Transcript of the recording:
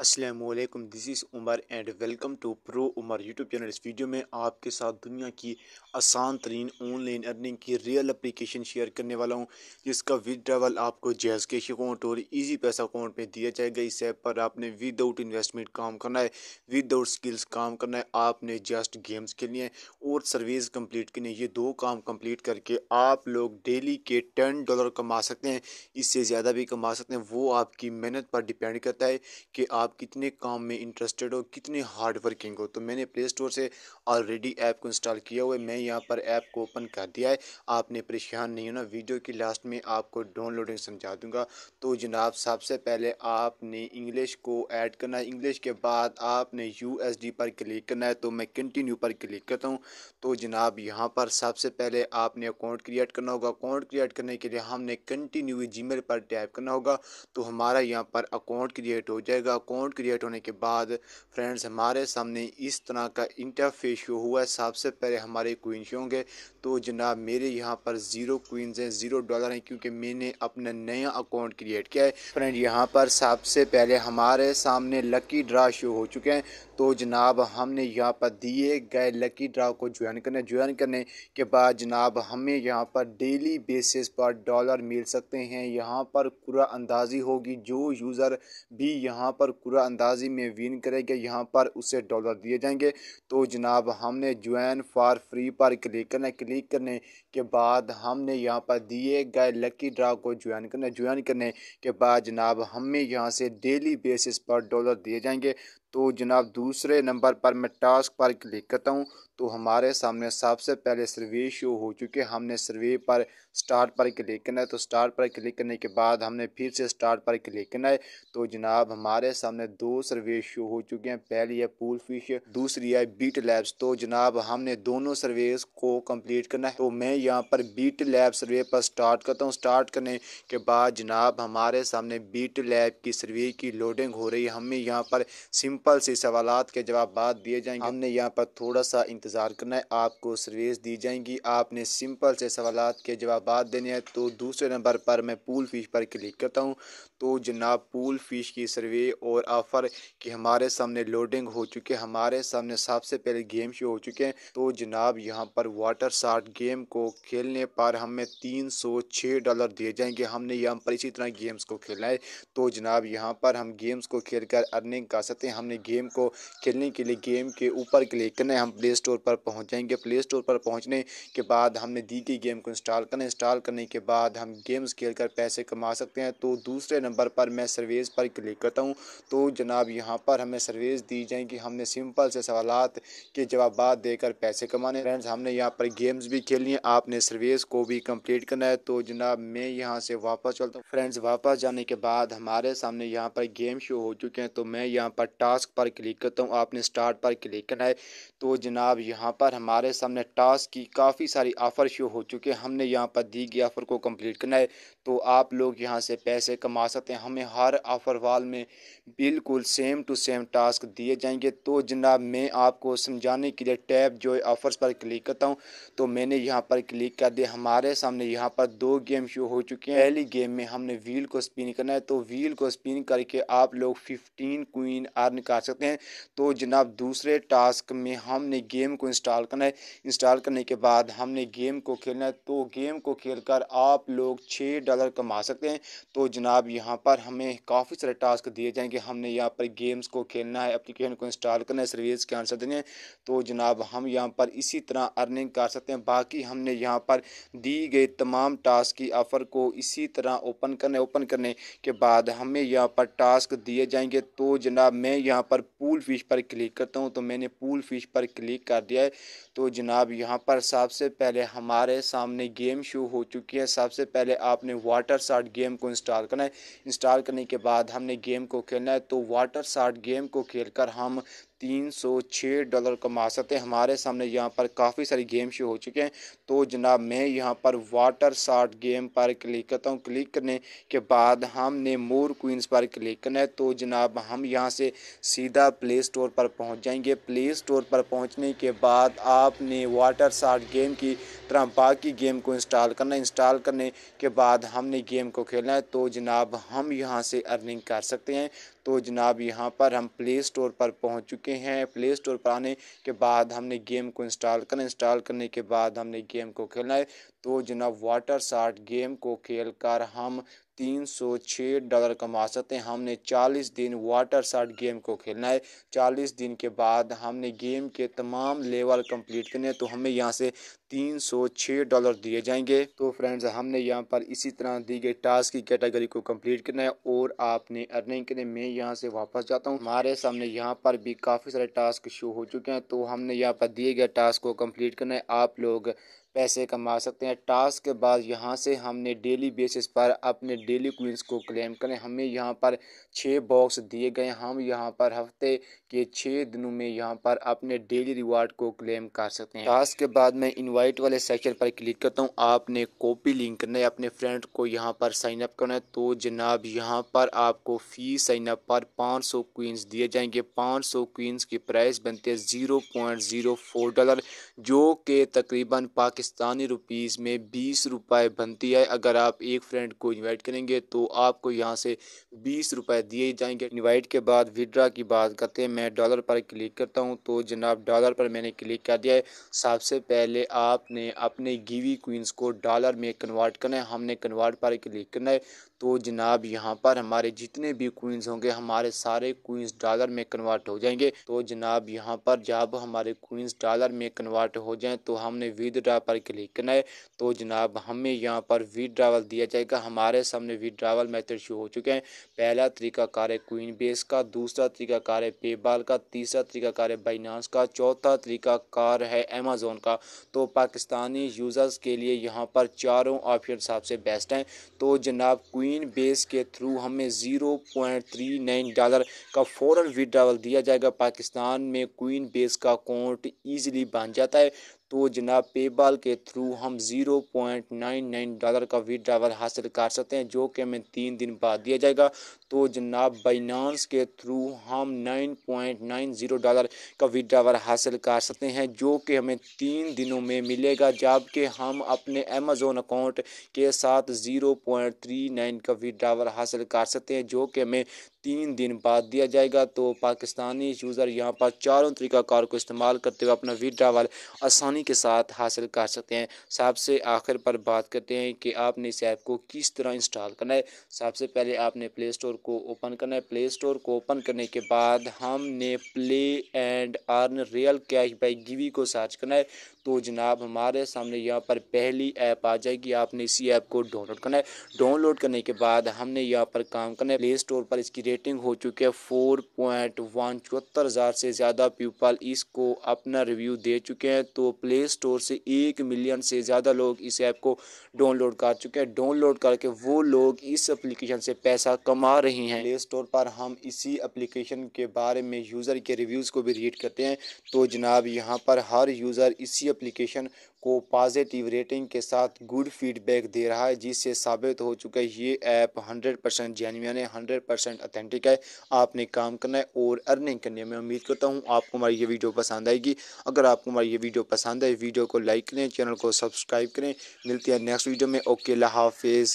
Aslam this is Umar and welcome to pro Umar YouTube channel इस video में आपके साथ दुनिया की आसान तरीन ऑनलाइन अर्निंग की रियल एप्लीकेशन शेयर करने वाला हूँ जिसका विदड्रावल आपको जैज कैश अकाउंट और इजी पैसा अकाउंट में दिया जाएगा इस ऐप पर आपने विदाउट इन्वेस्टमेंट काम करना है विदाउट स्किल्स काम करना है आपने जस्ट गेम्स खेलनी है और सर्विस कम्प्लीट करनी है ये दो काम कम्प्लीट करके आप लोग डेली के टेन डॉलर कमा सकते हैं इससे ज़्यादा भी कमा सकते हैं वो आपकी मेहनत पर डिपेंड करता है कि आप आप कितने काम में इंटरेस्टेड हो कितने हार्ड वर्किंग हो तो मैंने प्ले स्टोर से ऑलरेडी ऐप को इंस्टॉल किया हुआ है मैं यहाँ पर ऐप को ओपन कर दिया है आपने परेशान नहीं होना वीडियो की लास्ट में आपको डाउनलोडिंग समझा दूंगा तो जनाब सबसे पहले आपने इंग्लिश को ऐड करना है इंग्लिश के बाद आपने यू पर क्लिक करना है तो मैं कंटिन्यू पर क्लिक करता हूँ तो जनाब यहाँ पर सबसे पहले आपने अकाउंट क्रिएट करना होगा अकाउंट क्रिएट करने के लिए हमने कंटिन्यू जी पर टैप करना होगा तो हमारा यहाँ पर अकाउंट क्रिएट हो जाएगा अकाउंट अकाउंट क्रिएट होने के बाद फ्रेंड्स हमारे सामने इस तरह का इंटरफेस शो हुआ है सबसे पहले हमारे क्वीन शो होंगे तो जनाब मेरे यहाँ पर ज़ीरो क्वींस हैं ज़ीरो डॉलर हैं क्योंकि मैंने अपना नया अकाउंट क्रिएट किया है फ्रेंड यहाँ पर सबसे पहले हमारे सामने लकी ड्रा शो हो चुके हैं तो जनाब हमने यहाँ पर दिए गए लकी ड्रा को ज्वाइन करने ज्वाइन करने के बाद जनाब हमें यहाँ पर डेली बेसिस पर डॉलर मिल सकते हैं यहाँ पर पूरा अंदाजी होगी जो यूज़र भी यहाँ पर पूरा अंदाजी में विन करेगा यहाँ पर उसे डॉलर दिए जाएंगे तो जनाब हमने ज्वाइन फॉर फ्री पर क्लिक करना क्लिक करने के बाद हमने यहाँ पर दिए गए लकी ड्रा को ज्वाइन करना ज्वाइन करने के बाद जनाब हमें यहाँ से डेली बेसिस पर डॉलर दिए जाएंगे तो जनाब दूसरे नंबर पर मैं टास्क पर क्लिक करता हूँ तो हमारे सामने सबसे पहले सर्वे शो हो चुके हमने सर्वे पर स्टार्ट पर क्लिक करना है तो स्टार्ट पर क्लिक करने के बाद हमने फिर से स्टार्ट पर क्लिक करना है तो जनाब हमारे सामने दो सर्वे शो हो चुके हैं पहली है पूल फिश दूसरी है बीट लैब्स तो जनाब हमने दोनों सर्वेस को कम्प्लीट करना है तो मैं यहाँ पर बीट लैब सर्वे पर स्टार्ट करता हूँ स्टार्ट करने के बाद जनाब हमारे सामने बीट लैब की सर्वे की लोडिंग हो रही है हमें यहाँ पर सिम सिंपल से सवाल के जवाब बाद दिए जाएंगे हाँ। हमने यहाँ पर थोड़ा सा इंतज़ार करना है आपको सर्विस दी जाएंगी आपने सिंपल से सवाल के जवाब देने हैं तो दूसरे नंबर पर मैं पूल फिश पर क्लिक करता हूँ तो जनाब पूल फिश की सर्वे और ऑफ़र की हमारे सामने लोडिंग हो चुके हमारे सामने सबसे पहले गेम शो हो चुके हैं तो जनाब यहाँ पर वाटर शार्ट गेम को खेलने पर हमें तीन सौ छः डॉलर दिए जाएंगे हमने यहाँ पर इसी तरह गेम्स को खेलना है तो जनाब यहाँ पर हम गेम्स को खेल कर अर्निंग कर सकते हैं हम हमने गेम को खेलने के लिए गेम के ऊपर क्लिक करना है हम प्ले स्टोर पर पहुंच जाएंगे प्ले स्टोर पर पहुंचने के बाद हमने दी गई गेम को इंस्टॉल करना इंस्टॉल करने के बाद हम गेम्स खेल कर पैसे कमा सकते हैं तो दूसरे नंबर पर मैं सर्वेस पर क्लिक करता हूँ तो जनाब यहाँ पर हमें सर्वेस दी जाएंगी हमने सिंपल से सवाल के जवाब देकर पैसे कमाने फ्रेंड्स हमने यहाँ पर गेम्स भी खेलनी है आपने सर्वेस को भी कंप्लीट करना है तो जनाब मैं यहाँ से वापस चलता हूँ फ्रेंड्स वापस जाने के बाद हमारे सामने यहाँ पर गेम शो हो चुके हैं तो मैं यहाँ पर टास्क टास्क पर क्लिक करता हूँ आपने स्टार्ट पर क्लिक करना है तो जनाब यहाँ पर हमारे सामने टास्क की काफ़ी सारी ऑफ़र शो हो चुके हैं हमने यहाँ पर दी गई ऑफ़र को कंप्लीट करना है तो आप लोग यहाँ से पैसे कमा सकते हैं हमें हर ऑफ़र वाल में बिल्कुल सेम टू सेम टास्क दिए जाएंगे तो जनाब मैं आपको समझाने के लिए टैब जो ऑफ़र्स पर क्लिक करता हूँ तो मैंने यहाँ पर क्लिक कर दिया हमारे सामने यहाँ पर दो गेम शो हो चुके हैं पहली गेम में हमने व्हील को स्पिन करना है तो व्हील को स्पिन करके आप लोग फिफ्टीन क्वीन अर्न कर सकते हैं तो जनाब दूसरे टास्क में हमने गेम को इंस्टॉल करना है इंस्टॉल करने के बाद हमने गेम को खेलना है तो गेम को खेल आप लोग छः डॉलर कमा सकते हैं तो जनाब यहाँ पर हमें काफ़ी सारे टास्क दिए जाएंगे हमने यहाँ पर गेम्स को खेलना है एप्लीकेशन को इंस्टॉल करना है सर्विस के आंसर देने तो जनाब हम यहाँ पर इसी तरह अर्निंग कर सकते हैं बाकी हमने यहाँ पर दी गई तमाम टास्क की ऑफ़र को इसी तरह ओपन करने ओपन करने के बाद हमें यहाँ पर टास्क दिए जाएंगे तो जनाब मैं यहाँ यहाँ पर पूल फिश पर क्लिक करता हूँ तो मैंने पूल फिश पर क्लिक कर दिया है तो जनाब यहाँ पर सबसे पहले हमारे सामने गेम शो हो चुकी है सबसे पहले आपने वाटर शार्ट गेम को इंस्टॉल करना है इंस्टॉल करने के बाद हमने गेम को खेलना है तो वाटर शार्ट गेम को खेल कर हम तीन सौ छः डॉलर कमा सकते हैं हमारे सामने यहाँ पर काफ़ी सारी गेम शो हो चुके हैं तो जनाब मैं यहाँ पर वाटर शार्ट गेम पर क्लिक करता हूँ क्लिक करने के बाद हमने मोर क्वींस पर क्लिक करना है तो जनाब हम यहाँ से सीधा प्ले स्टोर पर पहुँच जाएंगे प्ले स्टोर पर पहुँचने के बाद आपने वाटर शार्ट गेम की तरह बाकी गेम को इंस्टॉल करना है इंस्टॉल करने के बाद हमने गेम को खेलना है तो जनाब हम यहाँ से अर्निंग कर सकते हैं तो जनाब यहाँ पर हम प्ले स्टोर पर पहुँच चुके हैं प्ले स्टोर पर आने के बाद हमने गेम को इंस्टॉल करना इंस्टॉल करने के बाद हमने गेम को खेलना है तो जनाब वाटर शार्ट गेम को खेल कर हम तीन सौ छः डॉलर कमा सकते हैं हमने चालीस दिन वाटर शार्ट गेम को खेलना है चालीस दिन के बाद हमने गेम के तमाम लेवल कंप्लीट करने हैं तो हमें यहाँ से तीन सौ छः डॉलर दिए जाएंगे तो फ्रेंड्स हमने यहाँ पर इसी तरह दी गई टास्क की कैटेगरी को कंप्लीट करना है और आपने अर्निंग करने मैं यहाँ से वापस जाता हूँ हमारे सामने यहाँ पर भी काफ़ी सारे टास्क शो हो चुके हैं तो हमने यहाँ पर दिए गए टास्क को कम्प्लीट करना है आप लोग पैसे कमा सकते हैं टास्क के बाद यहाँ से हमने डेली बेसिस पर अपने डेली क्वींस को क्लेम करें हमें यहाँ पर छः बॉक्स दिए गए हम यहाँ पर हफ्ते के छः दिनों में यहाँ पर अपने डेली रिवार्ड को क्लेम कर सकते हैं टास्क के बाद मैं इनवाइट वाले सेक्शन पर क्लिक करता हूँ आपने कॉपी लिंक करना है अपने फ्रेंड को यहाँ पर साइन अप करना है तो जनाब यहाँ पर आपको फ़ी साइन अप पर पाँच सौ क्वींस दिए जाएंगे पाँच सौ क्वींस की प्राइस बनती है zero point zero four dollar जो कि तकरीबन पाकिस्तानी रुपीज़ में बीस रुपये बनती है अगर आप एक फ्रेंड को इन्वाइट करेंगे तो आपको यहाँ से बीस रुपए दिए जाएंगे इन्वाइट के बाद विड्रा की बात करते हैं मैं डॉलर पर क्लिक करता हूँ तो जनाब डॉलर पर मैंने क्लिक कर दिया है सबसे पहले आपने अपने गिवी क्वींस को डॉलर में कन्वर्ट करना है हमने कन्वर्ट पर क्लिक करना है तो जनाब यहाँ पर हमारे जितने भी क्वींस होंगे हमारे सारे क्वींस डॉलर में कन्वर्ट हो जाएंगे तो जनाब यहाँ पर जब हमारे क्वींस डॉलर में कन्वर्ट हो जाएं तो हमने विदड्रा पर क्लिक करना है तो जनाब हमें यहाँ पर विदड्रावल दिया जाएगा हमारे सामने विदड्रावल मैथड शुरू हो चुके हैं पहला तरीका कार है क्वीन बेस का दूसरा तरीका कार है पे पेपाल का तीसरा तरीकाकार है बाइनांस का चौथा तरीकाकार है अमेजोन का तो पाकिस्तानी यूज़र्स के लिए यहाँ पर चारों ऑप्शन सबसे बेस्ट हैं तो जनाब क्वीन बेस के थ्रू हमें zero point three nine dollar का फ़ौर विदड्रावल दिया जाएगा पाकिस्तान में क्वीन बेस का अकाउंट ईजिली बन जाता है तो जनाब पेपाल के थ्रू हम zero point nine nine dollar का वी ड्राइवर हासिल कर सकते हैं जो कि हमें तीन दिन बाद दिया जाएगा तो जनाब बाइनांस के थ्रू हम nine point nine zero dollar का वी ड्राइवर हासिल कर सकते हैं जो कि हमें तीन दिनों में मिलेगा जबकि हम अपने अमेज़ोन अकाउंट के साथ ज़ीरो पॉइंट थ्री नाइन का वी ड्राइवर हासिल कर सकते हैं जो कि हमें तीन दिन बाद दिया जाएगा तो पाकिस्तानी यूज़र यहाँ पर चारों तरीका कार को इस्तेमाल करते हुए अपना वी ड्राइवर आसानी आसानी के साथ हासिल कर सकते हैं सबसे आखिर पर बात करते हैं कि आपने इस ऐप को किस तरह इंस्टॉल करना है सबसे पहले आपने प्ले स्टोर को ओपन करना है प्ले स्टोर को ओपन करने के बाद हमने play and earn real cash by Givvy को सर्च करना है तो जनाब हमारे सामने यहाँ पर पहली ऐप आ जाएगी आपने इसी ऐप को डाउनलोड करना है डाउनलोड करने के बाद हमने यहाँ पर काम करना है प्ले स्टोर पर इसकी रेटिंग हो चुकी है फोर पॉइंट वन चौहत्तर हज़ार से ज़्यादा पीपल इसको अपना रिव्यू दे चुके हैं तो प्ले स्टोर से एक मिलियन से ज़्यादा लोग इस ऐप को डाउनलोड कर चुके हैं डाउनलोड करके वो लोग इस एप्लीकेशन से पैसा कमा रहे हैं प्ले स्टोर पर हम इसी एप्लीकेशन के बारे में यूज़र के रिव्यूज़ को भी रीड करते हैं तो जनाब यहाँ पर हर यूज़र इसी एप्लीकेशन को पॉजिटिव रेटिंग के साथ गुड फीडबैक दे रहा है जिससे साबित हो चुका है ये ऐप 100 परसेंट जेन्यून है हंड्रेड परसेंट अथेंटिक है आपने काम करना है और अर्निंग करने में उम्मीद करता हूँ आपको हमारी ये वीडियो पसंद आएगी अगर आपको हमारी ये वीडियो पसंद है वीडियो को लाइक करें चैनल को सब्सक्राइब करें मिलती है नेक्स्ट वीडियो में ओके लाफिज़